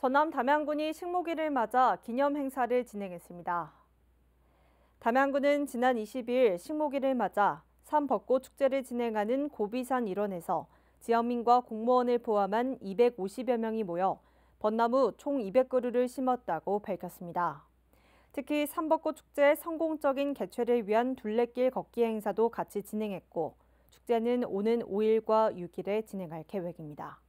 전남 담양군이 식목일을 맞아 기념 행사를 진행했습니다. 담양군은 지난 20일 식목일을 맞아 산벚꽃 축제를 진행하는 고비산 일원에서 지역민과 공무원을 포함한 250여 명이 모여 벚나무 총 200그루를 심었다고 밝혔습니다. 특히 산벚꽃 축제 의 성공적인 개최를 위한 둘레길 걷기 행사도 같이 진행했고 축제는 오는 5일과 6일에 진행할 계획입니다.